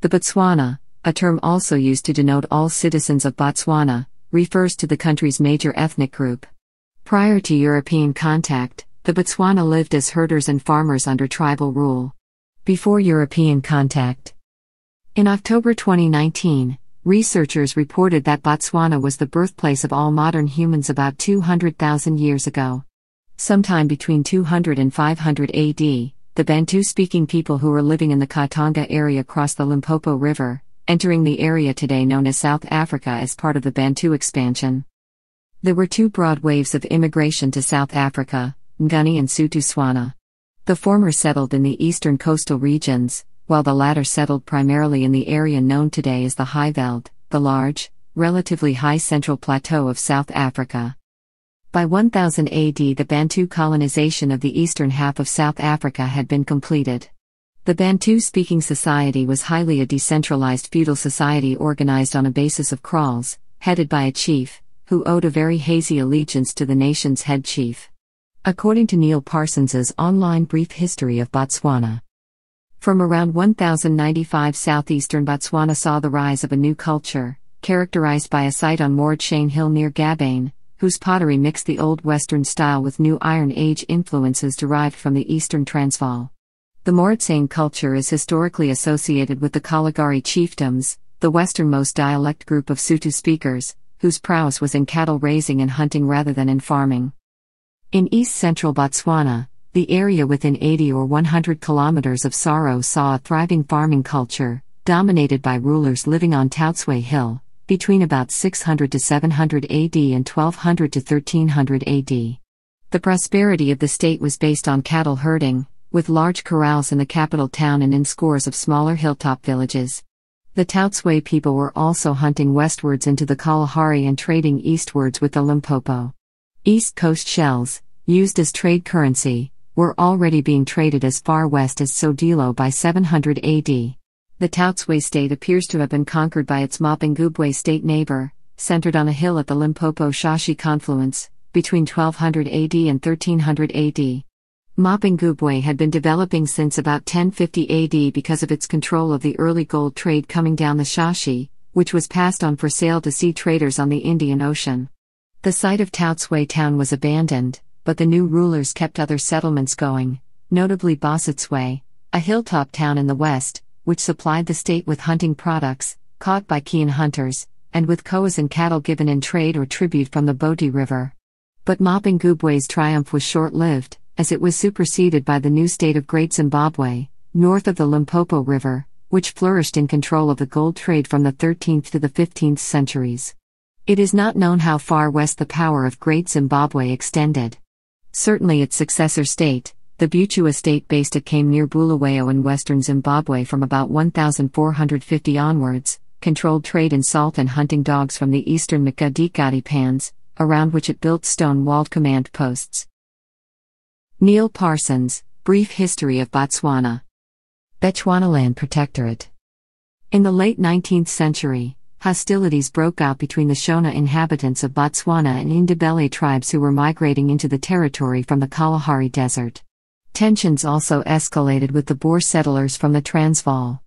The Botswana, a term also used to denote all citizens of Botswana, refers to the country's major ethnic group. Prior to European contact, the Botswana lived as herders and farmers under tribal rule. Before European contact. In October 2019, researchers reported that Botswana was the birthplace of all modern humans about 200,000 years ago. Sometime between 200 and 500 AD, the Bantu speaking people who were living in the Katanga area across the Limpopo River, entering the area today known as South Africa as part of the Bantu expansion. There were two broad waves of immigration to South Africa, Nguni and Sutuswana. The former settled in the eastern coastal regions, while the latter settled primarily in the area known today as the High Veld, the large, relatively high central plateau of South Africa. By 1000 AD, the Bantu colonization of the eastern half of South Africa had been completed. The Bantu speaking society was highly a decentralized feudal society organized on a basis of kraals, headed by a chief, who owed a very hazy allegiance to the nation's head chief. According to Neil Parsons's online brief history of Botswana, from around 1095 southeastern Botswana saw the rise of a new culture, characterized by a site on Mordshane Hill near Gabane, whose pottery mixed the old Western style with new Iron Age influences derived from the Eastern Transvaal. The Moritzane culture is historically associated with the Kalagari chiefdoms, the westernmost dialect group of Sutu speakers, whose prowess was in cattle raising and hunting rather than in farming. In east central Botswana, the area within 80 or 100 kilometers of Saro saw a thriving farming culture, dominated by rulers living on Tautswe Hill, between about 600 to 700 AD and 1200 to 1300 AD. The prosperity of the state was based on cattle herding, with large corrals in the capital town and in scores of smaller hilltop villages. The Tautswe people were also hunting westwards into the Kalahari and trading eastwards with the Limpopo. East Coast shells, used as trade currency, were already being traded as far west as Sodilo by 700 AD the Tautswe state appears to have been conquered by its Mapungubwe state neighbor, centered on a hill at the Limpopo Shashi confluence, between 1200 AD and 1300 AD. Mapungubwe had been developing since about 1050 AD because of its control of the early gold trade coming down the Shashi, which was passed on for sale to sea traders on the Indian Ocean. The site of Tautswe town was abandoned, but the new rulers kept other settlements going, notably Bossetswe, a hilltop town in the west, which supplied the state with hunting products, caught by keen hunters, and with koas and cattle given in trade or tribute from the Boti River. But Mapinguibwe's triumph was short lived, as it was superseded by the new state of Great Zimbabwe, north of the Limpopo River, which flourished in control of the gold trade from the 13th to the 15th centuries. It is not known how far west the power of Great Zimbabwe extended. Certainly its successor state, the Butua state based it came near Bulawayo in western Zimbabwe from about 1450 onwards, controlled trade in salt and hunting dogs from the eastern Makadikati pans, around which it built stone walled command posts. Neil Parsons, Brief History of Botswana. Bechuanaland Protectorate. In the late 19th century, hostilities broke out between the Shona inhabitants of Botswana and Indibele tribes who were migrating into the territory from the Kalahari Desert. Tensions also escalated with the Boer settlers from the Transvaal.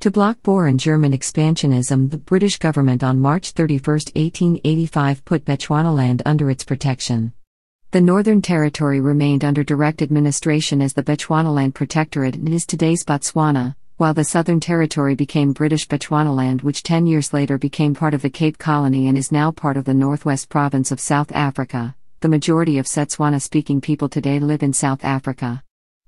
To block Boer and German expansionism, the British government on March 31, 1885, put Bechuanaland under its protection. The Northern Territory remained under direct administration as the Bechuanaland Protectorate and is today's Botswana, while the Southern Territory became British Bechuanaland, which 10 years later became part of the Cape Colony and is now part of the Northwest Province of South Africa. The majority of Setswana speaking people today live in South Africa.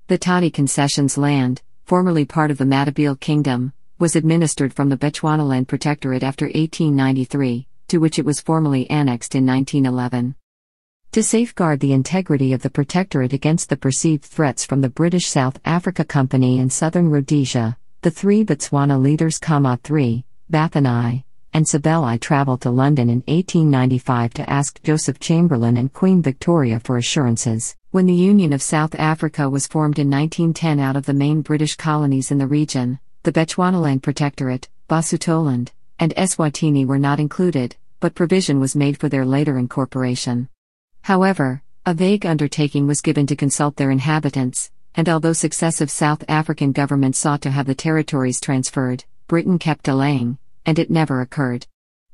The Tati Concessions land, formerly part of the Matabele Kingdom, was administered from the Bechuanaland Protectorate after 1893, to which it was formally annexed in 1911. To safeguard the integrity of the Protectorate against the perceived threats from the British South Africa Company in southern Rhodesia, the three Botswana leaders, comma, 3, Bathanai, and I traveled to London in 1895 to ask Joseph Chamberlain and Queen Victoria for assurances. When the Union of South Africa was formed in 1910 out of the main British colonies in the region, the Bechuanaland Protectorate, Basutoland, and Eswatini were not included, but provision was made for their later incorporation. However, a vague undertaking was given to consult their inhabitants, and although successive South African governments sought to have the territories transferred, Britain kept delaying, and it never occurred.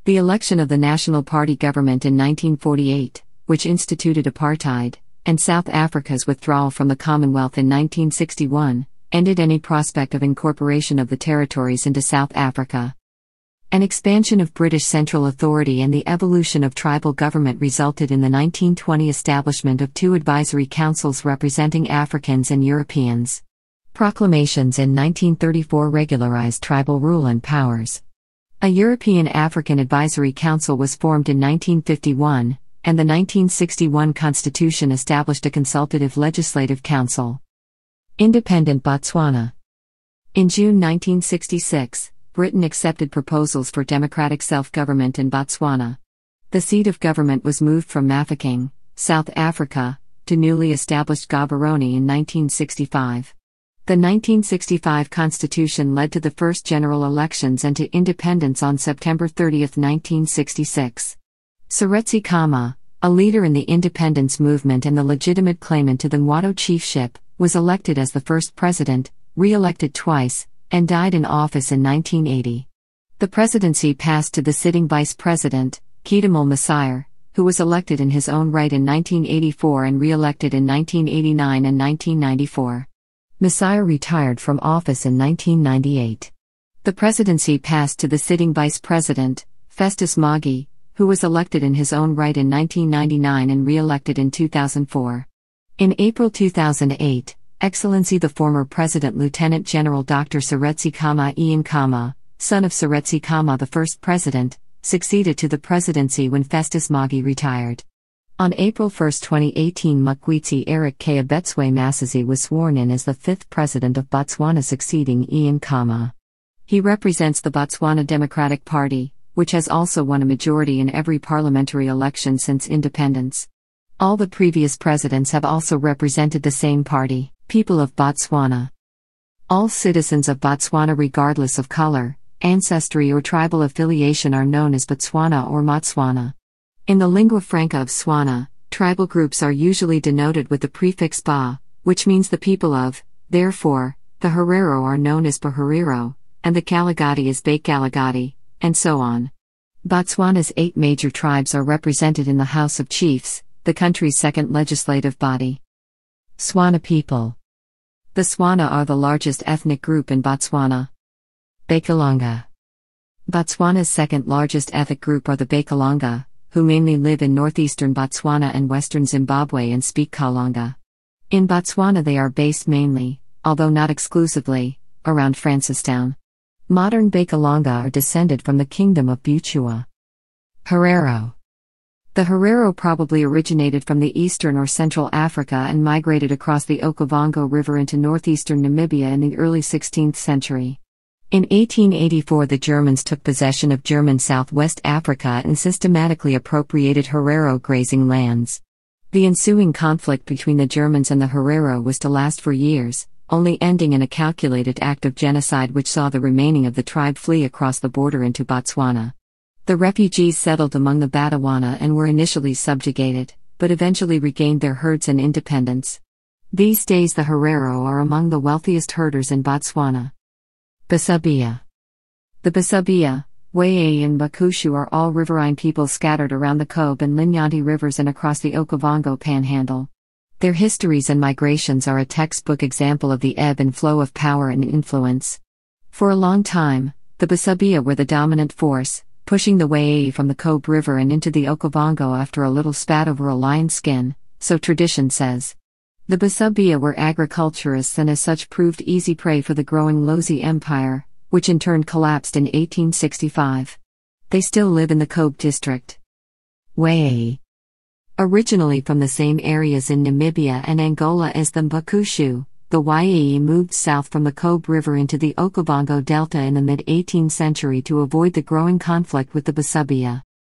The election of the National Party government in 1948, which instituted apartheid, and South Africa's withdrawal from the Commonwealth in 1961, ended any prospect of incorporation of the territories into South Africa. An expansion of British central authority and the evolution of tribal government resulted in the 1920 establishment of two advisory councils representing Africans and Europeans. Proclamations in 1934 regularized tribal rule and powers. A European African Advisory Council was formed in 1951, and the 1961 Constitution established a consultative legislative council. Independent Botswana. In June 1966, Britain accepted proposals for democratic self government in Botswana. The seat of government was moved from Mafeking, South Africa, to newly established Gaborone in 1965. The 1965 Constitution led to the first general elections and to independence on September 30, 1966. Saretsi Kama, a leader in the independence movement and the legitimate claimant to the Nwato chiefship, was elected as the first president, re elected twice, and died in office in 1980. The presidency passed to the sitting vice president, Kedamal Messier, who was elected in his own right in 1984 and re elected in 1989 and 1994. Messiah retired from office in 1998. The presidency passed to the sitting vice president, Festus Mogi, who was elected in his own right in 1999 and re elected in 2004. In April 2008, Excellency the former President Lieutenant General Dr. Saretsi Kama Ian Kama, son of Saretsi Kama the first president, succeeded to the presidency when Festus Mogi retired. On April 1, 2018 Mukwitsi Eric K. Abetswe Masazi was sworn in as the fifth president of Botswana succeeding Ian Kama. He represents the Botswana Democratic Party, which has also won a majority in every parliamentary election since independence. All the previous presidents have also represented the same party, people of Botswana. All citizens of Botswana, regardless of color, ancestry, or tribal affiliation, are known as Botswana or Motswana. In the lingua franca of Swana, tribal groups are usually denoted with the prefix ba, which means the people of, therefore, the Herero are known as Baherero, and the Kalagati is Bakalagati, and so on. Botswana's eight major tribes are represented in the House of Chiefs, the country's second legislative body. Swana people. The Swana are the largest ethnic group in Botswana. Bakalanga, Botswana's second largest ethnic group are the Bakalanga who mainly live in northeastern Botswana and western Zimbabwe and speak Kalanga. In Botswana, they are based mainly, although not exclusively, around Francistown. Modern Bakalanga are descended from the kingdom of Butua. Herero. The Herero probably originated from the eastern or central Africa and migrated across the Okavango River into northeastern Namibia in the early 16th century. In 1884, the Germans took possession of German Southwest Africa and systematically appropriated Herero grazing lands. The ensuing conflict between the Germans and the Herero was to last for years, only ending in a calculated act of genocide which saw the remaining of the tribe flee across the border into Botswana. The refugees settled among the Batawana and were initially subjugated, but eventually regained their herds and independence. These days, the Herero are among the wealthiest herders in Botswana. Basubia. The Basabia, Waye, and Bakushu are all riverine people scattered around the Kobe and Linyanti rivers and across the Okavango Panhandle. Their histories and migrations are a textbook example of the ebb and flow of power and influence. For a long time, the Basabia were the dominant force, pushing the Waye from the Kobe River and into the Okavango after a little spat over a lion's skin, so tradition says. The Basubia were agriculturists and as such proved easy prey for the growing Lozi Empire, which in turn collapsed in 1865. They still live in the Kobe district. Way. Originally from the same areas in Namibia and Angola as the Mbakushu, the Waiee moved south from the Kobe River into the Okavango Delta in the mid 18th century to avoid the growing conflict with the Basubia.